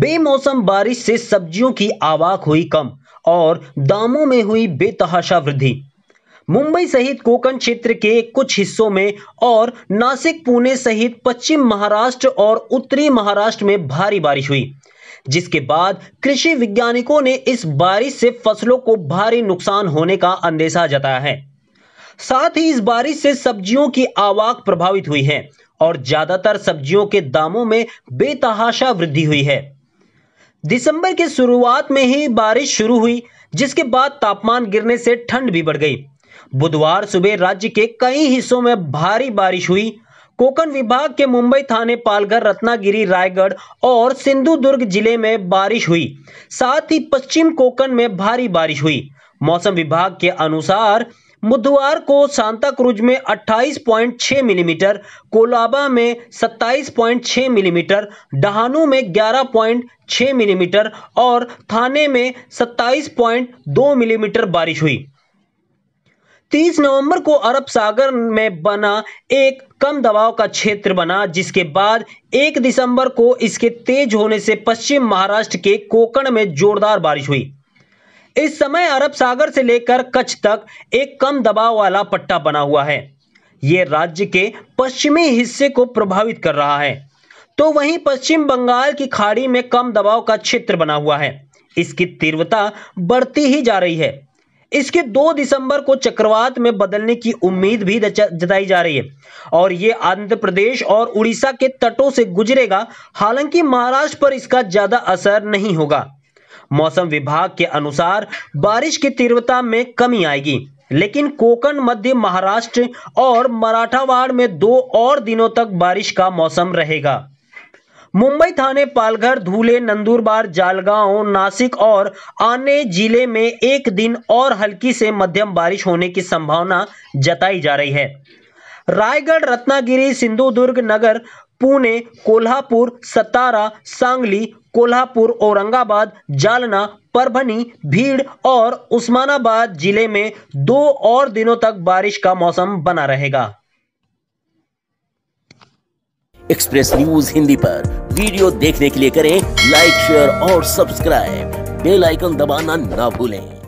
बेमौसम बारिश से सब्जियों की आवाक हुई कम और दामों में हुई बेतहाशा वृद्धि मुंबई सहित कोकण क्षेत्र के कुछ हिस्सों में और नासिक पुणे सहित पश्चिम महाराष्ट्र और उत्तरी महाराष्ट्र में भारी बारिश हुई जिसके बाद कृषि वैज्ञानिकों ने इस बारिश से फसलों को भारी नुकसान होने का अंदेशा जताया है साथ ही इस बारिश से सब्जियों की आवाक प्रभावित हुई है और ज्यादातर सब्जियों के दामों में बेतहाशा वृद्धि हुई है दिसंबर के शुरुआत में ही बारिश शुरू हुई जिसके बाद तापमान गिरने से ठंड भी बढ़ गई बुधवार सुबह राज्य के कई हिस्सों में भारी बारिश हुई कोकण विभाग के मुंबई थाने पालघर रत्नागिरी रायगढ़ और सिंधुदुर्ग जिले में बारिश हुई साथ ही पश्चिम कोकण में भारी बारिश हुई मौसम विभाग के अनुसार बुधवार को सांताक्रूज में 28.6 मिलीमीटर कोलाबा में 27.6 मिलीमीटर डहानू में 11.6 मिलीमीटर और थाने में 27.2 मिलीमीटर बारिश हुई 30 नवंबर को अरब सागर में बना एक कम दबाव का क्षेत्र बना जिसके बाद 1 दिसंबर को इसके तेज होने से पश्चिम महाराष्ट्र के कोकण में जोरदार बारिश हुई इस समय अरब सागर से लेकर कच्छ तक एक कम दबाव वाला पट्टा बना हुआ है ये राज्य के पश्चिमी हिस्से को प्रभावित कर रहा है तो वहीं पश्चिम बंगाल की खाड़ी में कम दबाव का क्षेत्र बना हुआ है इसकी तीव्रता बढ़ती ही जा रही है इसके 2 दिसंबर को चक्रवात में बदलने की उम्मीद भी जताई जा रही है और ये आंध्र प्रदेश और उड़ीसा के तटों से गुजरेगा हालांकि महाराष्ट्र पर इसका ज़्यादा असर नहीं होगा मौसम विभाग के अनुसार बारिश की तीव्रता में कमी आएगी लेकिन कोकण मध्य महाराष्ट्र और मराठावाड़ में दो और दिनों तक बारिश का मौसम रहेगा मुंबई थाने पालघर धूले नंदूरबार जालगांव नासिक और आने जिले में एक दिन और हल्की से मध्यम बारिश होने की संभावना जताई जा रही है रायगढ़ रत्नागिरी सिंधुदुर्ग नगर पुणे कोल्हापुर सतारा सांगली कोल्हापुर औरंगाबाद जालना परभनी भीड़ और उस्मानाबाद जिले में दो और दिनों तक बारिश का मौसम बना रहेगा एक्सप्रेस न्यूज हिंदी पर वीडियो देखने के लिए करें लाइक शेयर और सब्सक्राइब बेल आइकन दबाना ना भूलें